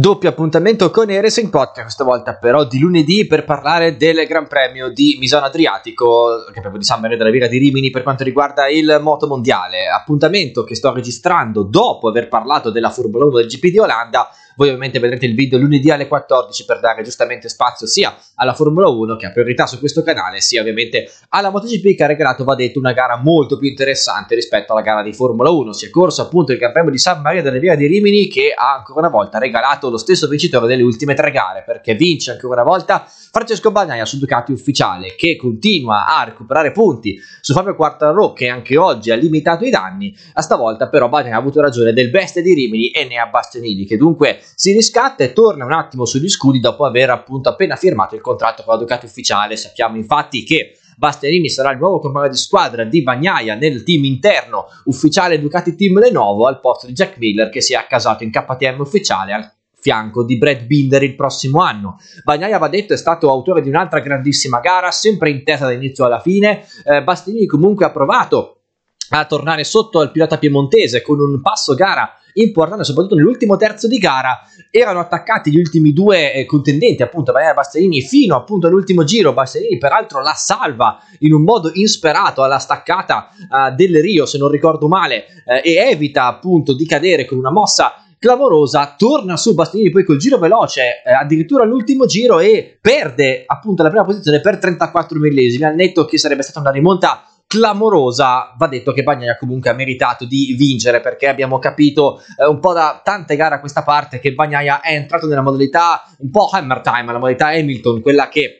Doppio appuntamento con Eres in Podcast, questa volta però di lunedì per parlare del Gran Premio di Misano Adriatico, che proprio di San Maria della Vega di Rimini per quanto riguarda il moto mondiale. Appuntamento che sto registrando dopo aver parlato della Formula 1 del GP di Olanda, voi ovviamente vedrete il video lunedì alle 14 per dare giustamente spazio sia alla Formula 1 che ha priorità su questo canale, sia ovviamente alla MotoGP che ha regalato, va detto, una gara molto più interessante rispetto alla gara di Formula 1. Si è corso appunto il campionato di San Maria delle Via di Rimini che ha ancora una volta regalato lo stesso vincitore delle ultime tre gare perché vince ancora una volta Francesco Bagnaia su Ducati ufficiale che continua a recuperare punti su Fabio Quartararo che anche oggi ha limitato i danni. A stavolta però Bagnaia ha avuto ragione del best di Rimini e ne ha Bastianini che dunque si riscatta e torna un attimo sugli scudi dopo aver appunto appena firmato il contratto con la Ducati ufficiale. Sappiamo infatti che Basterini sarà il nuovo compagno di squadra di Bagnaia nel team interno ufficiale Ducati Team Lenovo al posto di Jack Miller che si è accasato in KTM ufficiale al fianco di Brad Binder il prossimo anno. Bagnaia, va detto, è stato autore di un'altra grandissima gara, sempre in testa da inizio alla fine. Eh, Bastianini comunque ha provato a tornare sotto al pilota piemontese con un passo gara importante soprattutto nell'ultimo terzo di gara erano attaccati gli ultimi due eh, contendenti appunto Daniele Bastellini fino appunto all'ultimo giro Bastellini peraltro la salva in un modo insperato alla staccata uh, del Rio se non ricordo male uh, e evita appunto di cadere con una mossa clamorosa, torna su Bastianini poi col giro veloce, eh, addirittura all'ultimo giro e perde appunto la prima posizione per 34 millesimi, al netto che sarebbe stata una rimonta clamorosa, va detto che Bagnaia comunque ha meritato di vincere perché abbiamo capito eh, un po' da tante gare a questa parte che Bagnaia è entrato nella modalità un po' hammer time, la modalità Hamilton, quella che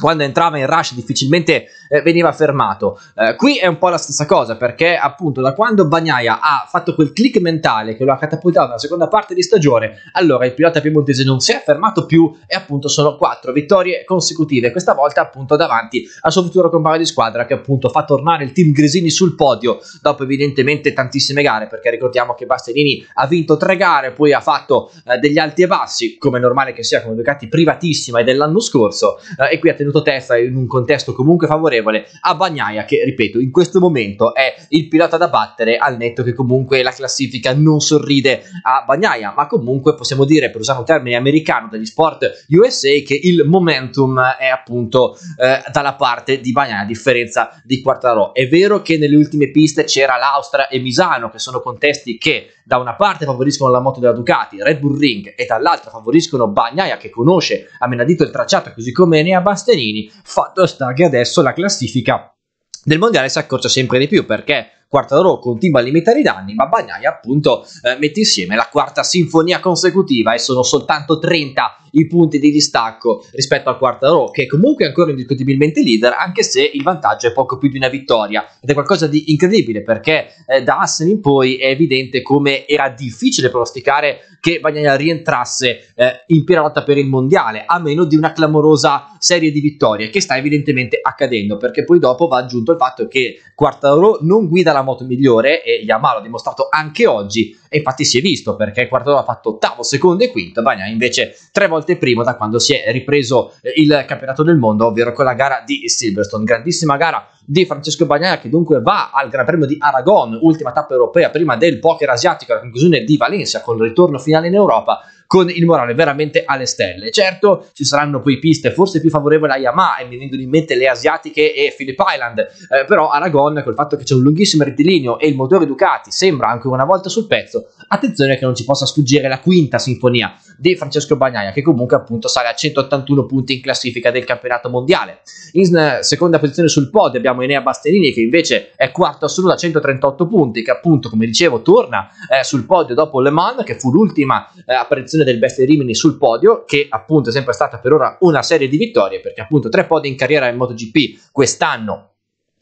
quando entrava in rush difficilmente eh, veniva fermato. Eh, qui è un po' la stessa cosa perché appunto da quando Bagnaia ha fatto quel click mentale che lo ha catapultato nella seconda parte di stagione, allora il pilota piemontese non si è fermato più e appunto sono quattro vittorie consecutive, questa volta appunto davanti al suo futuro compagno di squadra che appunto fa tornare il team Gresini sul podio dopo evidentemente tantissime gare perché ricordiamo che Bastianini ha vinto tre gare, poi ha fatto eh, degli alti e bassi, come è normale che sia con Ducati privatissima e dell'anno scorso eh, e qui attenzione tenuto testa in un contesto comunque favorevole a Bagnaia che ripeto in questo momento è il pilota da battere al netto che comunque la classifica non sorride a Bagnaia ma comunque possiamo dire per usare un termine americano degli sport USA che il momentum è appunto eh, dalla parte di Bagnaia a differenza di Quartararo è vero che nelle ultime piste c'era l'Austria e Misano che sono contesti che da una parte favoriscono la moto della Ducati, Red Bull Ring, e dall'altra favoriscono Bagnaia che conosce a menadito il tracciato così come Enea Bastianini, fatto sta che adesso la classifica del mondiale si accorcia sempre di più perché Quartararo continua a limitare i danni, ma Bagnai appunto eh, mette insieme la quarta sinfonia consecutiva e sono soltanto 30 i punti di distacco rispetto al Quartararo, che è comunque ancora indiscutibilmente leader, anche se il vantaggio è poco più di una vittoria. Ed è qualcosa di incredibile perché eh, da Assen in poi è evidente come era difficile pronosticare che Bagnaia rientrasse eh, in piena lotta per il mondiale, a meno di una clamorosa serie di vittorie, che sta evidentemente accadendo, perché poi dopo va aggiunto il fatto che Quartararo non guida la moto migliore e Yamaha l'ha dimostrato anche oggi e infatti si è visto perché Quartararo ha fatto ottavo, secondo e quinto, Bagna invece tre volte primo da quando si è ripreso eh, il campionato del mondo, ovvero con la gara di Silverstone, grandissima gara di Francesco Bagnaia che dunque va al Gran Premio di Aragon, ultima tappa europea prima del poker asiatico alla conclusione di Valencia con il ritorno finale in Europa con il morale veramente alle stelle. Certo, ci saranno poi piste forse più favorevoli a Yamaha e mi vengono in mente le asiatiche e Philip Island, eh, però Aragon col fatto che c'è un lunghissimo rettilineo e il motore Ducati sembra anche una volta sul pezzo, attenzione che non ci possa sfuggire la quinta sinfonia di Francesco Bagnaia che comunque appunto sale a 181 punti in classifica del campionato mondiale. In eh, seconda posizione sul podio abbiamo Enea Bastellini che invece è quarto assoluto a 138 punti che appunto come dicevo torna eh, sul podio dopo Le Mans che fu l'ultima eh, apparizione classificazione del Bestia di Rimini sul podio, che appunto è sempre stata per ora una serie di vittorie, perché appunto tre podi in carriera in MotoGP quest'anno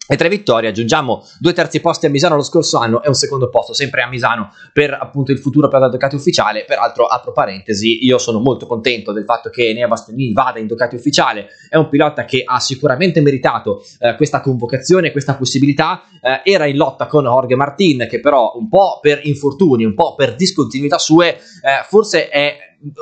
e tre vittorie, aggiungiamo due terzi posti a Misano lo scorso anno e un secondo posto sempre a Misano per appunto il futuro per Ducati Ufficiale, peraltro apro parentesi, io sono molto contento del fatto che Nea Bastianini vada in Ducati Ufficiale, è un pilota che ha sicuramente meritato eh, questa convocazione, questa possibilità, eh, era in lotta con Jorge Martin che però un po' per infortuni, un po' per discontinuità sue, eh, forse è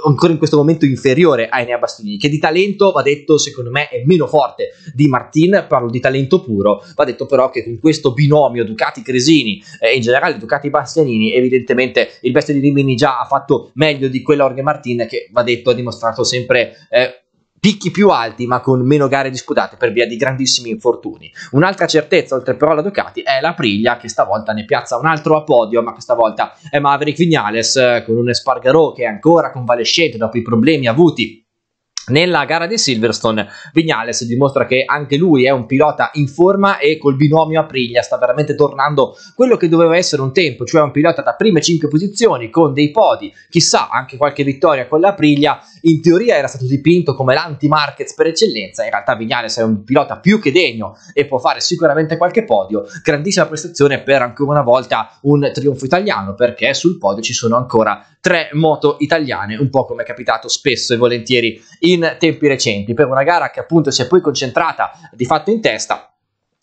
ancora in questo momento inferiore a Enea Bastini, che di talento, va detto, secondo me è meno forte di Martin, parlo di talento puro, va detto però che con questo binomio Ducati-Cresini e eh, in generale Ducati-Bastianini, evidentemente il Bestia di Rimini già ha fatto meglio di quell'Orge Martin che, va detto, ha dimostrato sempre... Eh, picchi più alti ma con meno gare disputate per via di grandissimi infortuni. Un'altra certezza oltre però alla Ducati è la che stavolta ne piazza un altro a podio ma questa volta è Maverick Vignales eh, con un Espargaro che è ancora convalescente dopo i problemi avuti nella gara di Silverstone Vignales dimostra che anche lui è un pilota in forma e col binomio Aprilia sta veramente tornando quello che doveva essere un tempo, cioè un pilota da prime 5 posizioni con dei podi, chissà anche qualche vittoria con l'Aprilia, in teoria era stato dipinto come l'anti-Marquez per eccellenza, in realtà Vignales è un pilota più che degno e può fare sicuramente qualche podio, grandissima prestazione per ancora una volta un trionfo italiano perché sul podio ci sono ancora tre moto italiane, un po' come è capitato spesso e volentieri in in tempi recenti per una gara che appunto si è poi concentrata di fatto in testa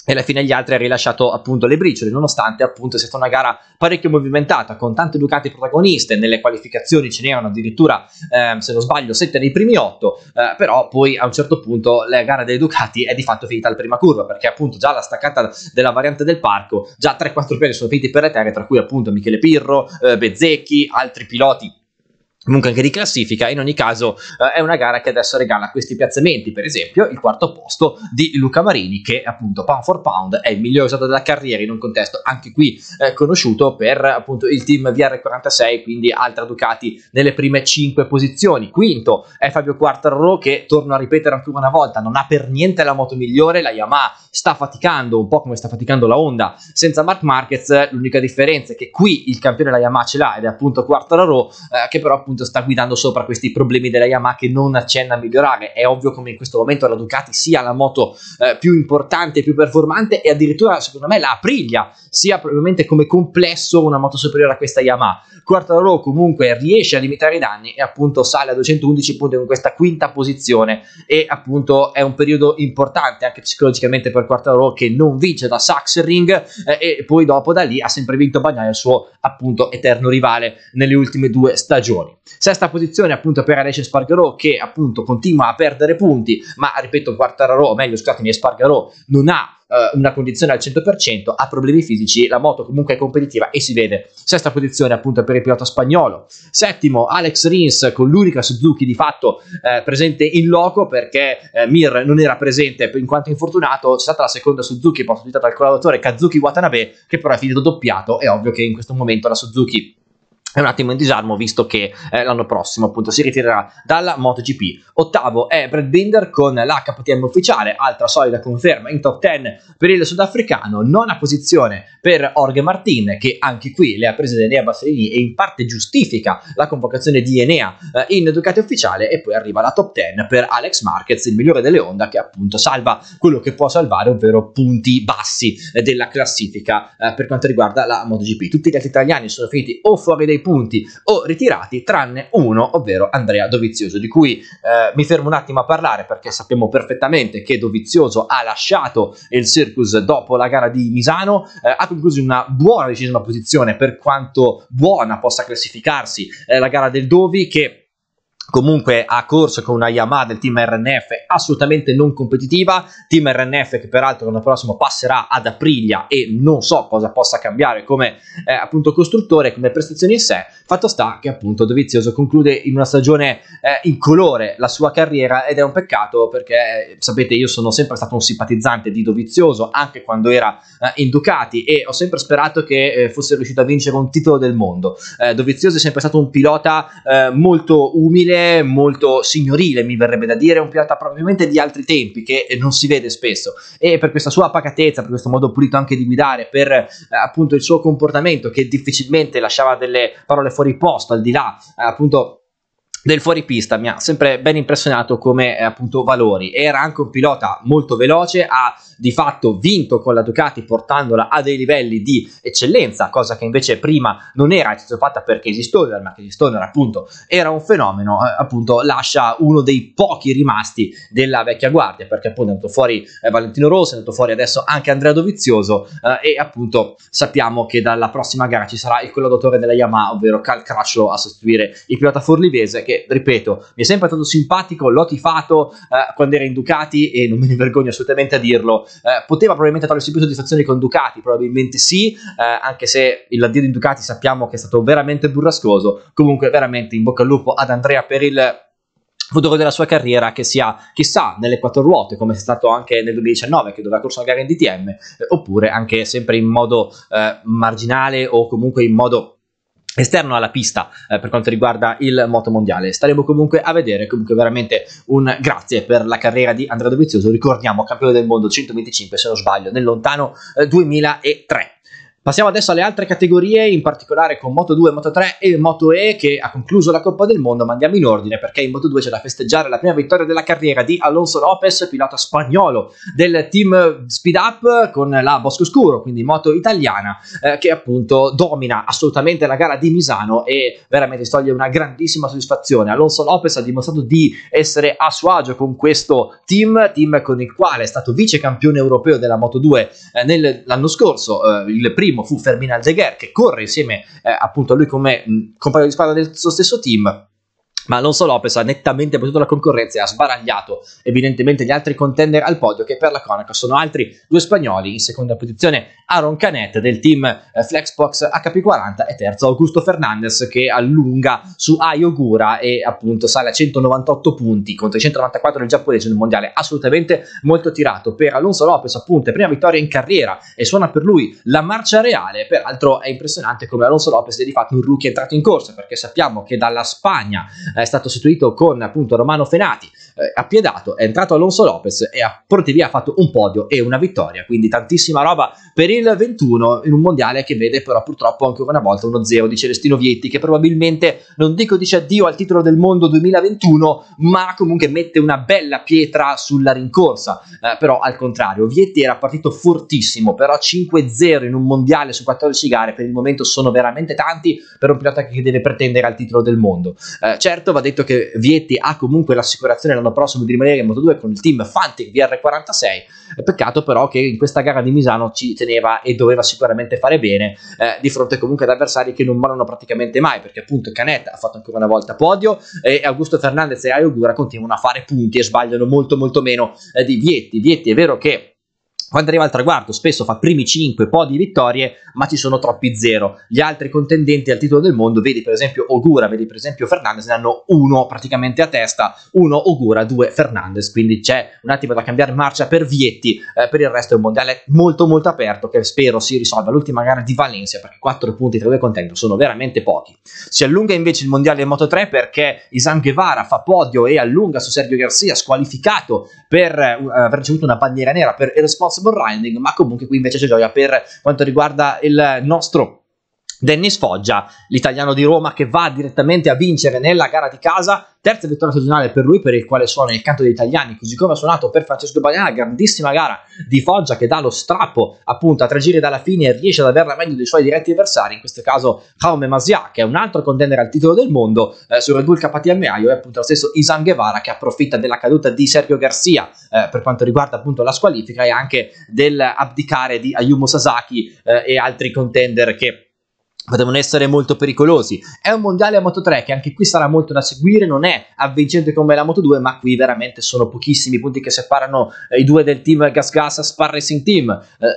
e alla fine gli altri ha rilasciato appunto le briciole, nonostante appunto sia stata una gara parecchio movimentata, con tante Ducati protagoniste, nelle qualificazioni ce n'erano addirittura, ehm, se non sbaglio, sette nei primi otto, eh, però poi a un certo punto la gara dei Ducati è di fatto finita alla prima curva, perché appunto già la staccata della variante del parco, già 3-4 piani sono finiti per le terre, tra cui appunto Michele Pirro, eh, Bezzecchi, altri piloti comunque anche di classifica. In ogni caso eh, è una gara che adesso regala questi piazzamenti, per esempio il quarto posto di Luca Marini che appunto pound for pound è il migliore usato della carriera in un contesto anche qui eh, conosciuto per appunto il team VR46, quindi altra Ducati nelle prime 5 posizioni. Quinto è Fabio Quartararo che torno a ripetere ancora una volta, non ha per niente la moto migliore, la Yamaha sta faticando un po' come sta faticando la Honda senza Mark Marquez, l'unica differenza è che qui il campione la Yamaha ce l'ha ed è appunto Quartararo eh, che però appunto appunto sta guidando sopra questi problemi della Yamaha che non accenna a migliorare. È ovvio come in questo momento la Ducati sia la moto eh, più importante, più performante e addirittura secondo me la Aprilia sia probabilmente come complesso una moto superiore a questa Yamaha. Quartararo comunque riesce a limitare i danni e appunto sale a 211 punti con questa quinta posizione e appunto è un periodo importante anche psicologicamente per Quartararo che non vince da Saxring eh, e poi dopo da lì ha sempre vinto Bagnaia il suo appunto eterno rivale nelle ultime due stagioni. Sesta posizione appunto per Alessio Spargarò che appunto continua a perdere punti, ma ripeto Quartararo, o meglio scusatemi, Spargarò non ha eh, una condizione al 100%, ha problemi fisici, la moto comunque è competitiva e si vede. Sesta posizione appunto per il pilota spagnolo. Settimo Alex Rins con l'unica Suzuki di fatto eh, presente in loco perché eh, Mir non era presente in quanto infortunato, c'è stata la seconda Suzuki possibilitata dal collaboratore Kazuki Watanabe che però è finito doppiato, è ovvio che in questo momento la Suzuki è un attimo in disarmo visto che eh, l'anno prossimo appunto si ritirerà dalla MotoGP. Ottavo è Brad Binder con la KTM ufficiale, altra solida conferma in top 10 per il sudafricano, nona posizione per Jorge Martin che anche qui le ha prese da Enea Bassellini e in parte giustifica la convocazione di Enea eh, in Ducati ufficiale e poi arriva la top 10 per Alex Marquez, il migliore delle Honda che appunto salva quello che può salvare, ovvero punti bassi eh, della classifica eh, per quanto riguarda la MotoGP. Tutti gli altri italiani sono finiti o fuori dei dei punti o ritirati tranne uno, ovvero Andrea Dovizioso, di cui eh, mi fermo un attimo a parlare perché sappiamo perfettamente che Dovizioso ha lasciato il Circus dopo la gara di Misano, eh, ha concluso in una buona decisione posizione per quanto buona possa classificarsi eh, la gara del Dovi che comunque ha corso con una Yamaha del team RNF assolutamente non competitiva, team RNF che peraltro l'anno prossimo passerà ad Aprilia e non so cosa possa cambiare come eh, appunto costruttore, come prestazioni in sé, fatto sta che appunto Dovizioso conclude in una stagione eh, in colore la sua carriera ed è un peccato perché eh, sapete io sono sempre stato un simpatizzante di Dovizioso anche quando era eh, in Ducati e ho sempre sperato che eh, fosse riuscito a vincere un titolo del mondo. Eh, Dovizioso è sempre stato un pilota molto umile sottile, molto signorile, mi verrebbe da dire, un pilota probabilmente di altri tempi che eh, non si vede spesso e per questa sua pacatezza, per questo modo pulito anche di guidare, per eh, appunto il suo comportamento che difficilmente lasciava delle parole fuori posto, al di là eh, appunto del fuoripista mi ha sempre ben impressionato come eh, appunto valori. Era anche un pilota molto veloce, ha di fatto vinto con la Ducati portandola a dei livelli di eccellenza, cosa che invece prima non era fatta perché Casey Stoner, ma Casey Stoner appunto era un fenomeno, eh, appunto lascia uno dei pochi rimasti della vecchia guardia, perché appunto è andato fuori eh, Valentino Rossi, è andato fuori adesso anche Andrea Dovizioso eh, e appunto sappiamo che dalla prossima gara ci sarà il collaudatore della Yamaha, ovvero Cal Crashlo a sostituire il pilota forlivese che ripeto, mi è sempre stato simpatico, l'ho tifato eh, quando era in Ducati e non me ne vergogno assolutamente a dirlo. Eh, poteva probabilmente togliersi più soddisfazione con Ducati, probabilmente sì, eh, anche se l'addio di Ducati sappiamo che è stato veramente burrascoso. Comunque, veramente in bocca al lupo ad Andrea per il futuro della sua carriera che sia chissà nelle quattro ruote come è stato anche nel 2019 che doveva corso una gara in DTM eh, oppure anche sempre in modo eh, marginale o comunque in modo esterno alla pista eh, per quanto riguarda il moto mondiale staremo comunque a vedere comunque veramente un grazie per la carriera di Andrea Dovizioso ricordiamo campione del mondo 125 se non sbaglio nel lontano eh, 2003 Passiamo adesso alle altre categorie, in particolare con Moto 2, Moto 3 e Moto E che ha concluso la Coppa del Mondo, ma andiamo in ordine perché in Moto 2 c'è da festeggiare la prima vittoria della carriera di Alonso Lopez, pilota spagnolo del team Speed Up con la Bosco Scuro, quindi moto italiana eh, che appunto domina assolutamente la gara di Misano e veramente toglie una grandissima soddisfazione. Alonso Lopez ha dimostrato di essere a suo agio con questo team, team con il quale è stato vice campione europeo della Moto 2 eh, nel, l'anno scorso, eh, il primo primo fu Fermin Aldeguer che corre insieme eh, appunto a lui come mh, mm, compagno di squadra del suo stesso team ma Alonso Lopez ha nettamente battuto la concorrenza e ha sbaragliato evidentemente gli altri contender al podio che per la cronaca sono altri due spagnoli in seconda posizione Aaron Canet del team eh, Flexbox HP40 e terzo Augusto Fernandez che allunga su Ayogura e appunto sale a 198 punti contro i 194 del giapponese nel mondiale assolutamente molto tirato per Alonso Lopez appunto è prima vittoria in carriera e suona per lui la marcia reale peraltro è impressionante come Alonso Lopez è di fatto un rookie entrato in corsa perché sappiamo che dalla Spagna è stato sostituito con appunto Romano Fenati, eh, appiedato, è entrato Alonso Lopez e a Porti via ha fatto un podio e una vittoria, quindi tantissima roba per il 21 in un mondiale che vede però purtroppo ancora una volta uno 0 di Celestino Vietti che probabilmente non dico dice addio al titolo del mondo 2021, ma comunque mette una bella pietra sulla rincorsa, eh, però al contrario, Vietti era partito fortissimo, però 5-0 in un mondiale su 14 gare per il momento sono veramente tanti per un pilota che deve pretendere al titolo del mondo. Eh, certo progetto. Va detto che Vietti ha comunque l'assicurazione l'anno prossimo di rimanere in Moto2 con il team Fantic VR46. Eh, peccato però che in questa gara di Misano ci teneva e doveva sicuramente fare bene eh, di fronte comunque ad avversari che non mollano praticamente mai, perché appunto Canetta ha fatto ancora una volta podio e Augusto Fernandez e Ayogura continuano a fare punti e sbagliano molto molto meno eh, di Vietti. Vietti è vero che quando arriva al traguardo spesso fa primi 5 po' di vittorie ma ci sono troppi 0 gli altri contendenti al titolo del mondo vedi per esempio Ogura vedi per esempio Fernandez ne hanno uno praticamente a testa uno Ogura due Fernandez quindi c'è un attimo da cambiare marcia per Vietti eh, per il resto è un mondiale molto molto aperto che spero si risolva l'ultima gara di Valencia perché 4 punti tra due contender sono veramente pochi si allunga invece il mondiale Moto 3 perché Isan Guevara fa podio e allunga su Sergio Garcia squalificato per eh, aver ricevuto una bandiera nera per irresponsibilità possible Riding, ma comunque qui invece c'è gioia per quanto riguarda il nostro Dennis Foggia, l'italiano di Roma che va direttamente a vincere nella gara di casa, terza vittoria stagionale per lui per il quale suona il canto degli italiani, così come ha suonato per Francesco Bagnana, grandissima gara di Foggia che dà lo strappo appunto a tre giri dalla fine e riesce ad averla meglio dei suoi diretti avversari, in questo caso Jaume Masia che è un altro contendere al titolo del mondo eh, su Red Bull KTMAio e appunto lo stesso Isan Guevara che approfitta della caduta di Sergio Garcia eh, per quanto riguarda appunto la squalifica e anche del abdicare di Ayumu Sasaki eh, e altri contender che potevano essere molto pericolosi. È un mondiale a Moto 3 che anche qui sarà molto da seguire, non è avvincente come la Moto 2, ma qui veramente sono pochissimi punti che separano eh, i due del team Gas Gas Spar Racing Team,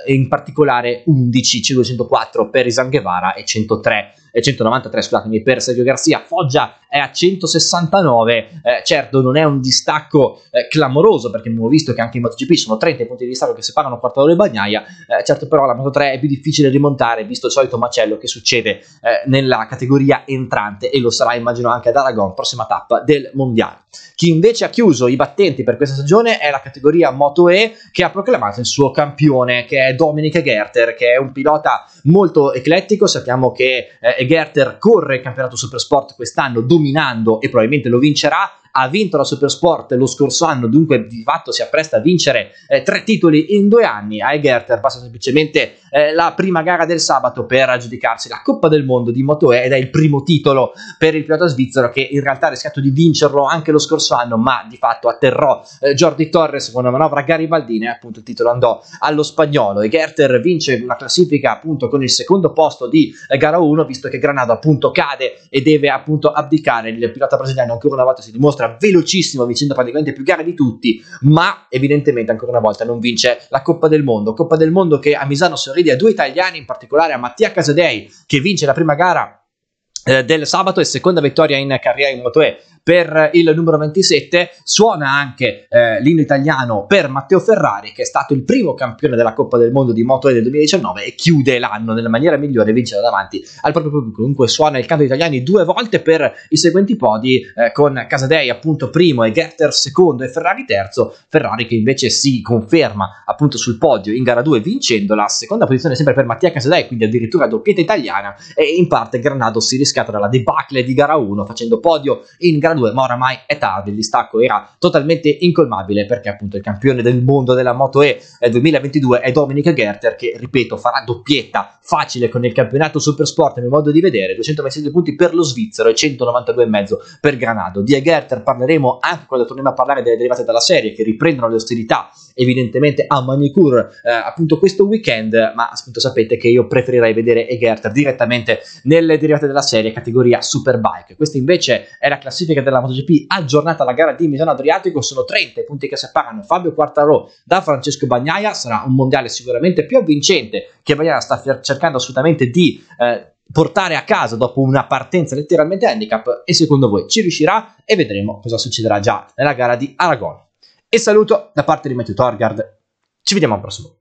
eh, in particolare 11 C204 per Isanghevara e 103 eh, 193 scusatemi, per Sergio Garzia, Foggia è a 169, eh, certo non è un distacco eh, clamoroso perché abbiamo visto che anche in MotoGP sono 30 i punti di distacco che separano Quartararo e Bagnaia, eh, certo però la Moto3 è più difficile rimontare visto il solito macello che succede eh, nella categoria entrante e lo sarà immagino anche ad Aragon, prossima tappa del Mondiale. Chi invece ha chiuso i battenti per questa stagione è la categoria MotoE che ha proclamato il suo campione che è Dominic Gerter che è un pilota molto eclettico, sappiamo che eh, Gerter corre il campionato Supersport quest'anno dominando e probabilmente lo vincerà ha vinto la Supersport lo scorso anno, dunque di fatto si appresta a vincere eh, tre titoli in due anni. Ai Gerter passa semplicemente eh, la prima gara del sabato per aggiudicarsi la Coppa del Mondo di Moto E ed è il primo titolo per il pilota svizzero che in realtà ha rischiato di vincerlo anche lo scorso anno, ma di fatto atterrò eh, Jordi Torres con una manovra garibaldina e appunto il titolo andò allo spagnolo. E Gerter vince una classifica appunto con il secondo posto di eh, gara 1, visto che Granado appunto cade e deve appunto abdicare. Il pilota brasiliano ancora una volta si dimostra nostra velocissima vincendo praticamente più gare di tutti, ma evidentemente ancora una volta non vince la Coppa del Mondo. Coppa del Mondo che a Misano sorride a due italiani, in particolare a Mattia Casadei che vince la prima gara eh, del sabato e seconda vittoria in carriera in MotoE per il numero 27 suona anche eh, l'inno italiano per Matteo Ferrari che è stato il primo campione della Coppa del Mondo di MotoE del 2019 e chiude l'anno nella maniera migliore vincendo davanti al proprio pubblico comunque suona il canto italiano due volte per i seguenti podi eh, con Casadei appunto primo e Gerter secondo e Ferrari terzo Ferrari che invece si conferma appunto sul podio in gara 2 vincendo la seconda posizione sempre per Mattia Casadei quindi addirittura doppietta italiana e in parte Granado si rischia offuscato dalla debacle di gara 1 facendo podio in gara 2 ma oramai è tardi, il distacco era totalmente incolmabile perché appunto il campione del mondo della Moto E 2022 eh, è Dominic Gerter che ripeto farà doppietta facile con il campionato Supersport a mio modo di vedere, 222 punti per lo svizzero e 192,5 per Granado. Di Gerter parleremo anche quando torniamo a parlare delle derivate dalla serie che riprendono le ostilità evidentemente a Manicure eh, appunto questo weekend ma appunto sapete che io preferirei vedere Egerter direttamente nelle derivate della serie serie categoria Superbike. Questa invece è la classifica della MotoGP aggiornata alla gara di Milano Adriatico, sono 30 punti che separano Fabio Quartarò da Francesco Bagnaia, sarà un mondiale sicuramente più avvincente che Bagnaia sta cercando assolutamente di eh, portare a casa dopo una partenza letteralmente handicap e secondo voi ci riuscirà e vedremo cosa succederà già nella gara di Aragon. E saluto da parte di Matteo Torgard, ci vediamo al prossimo.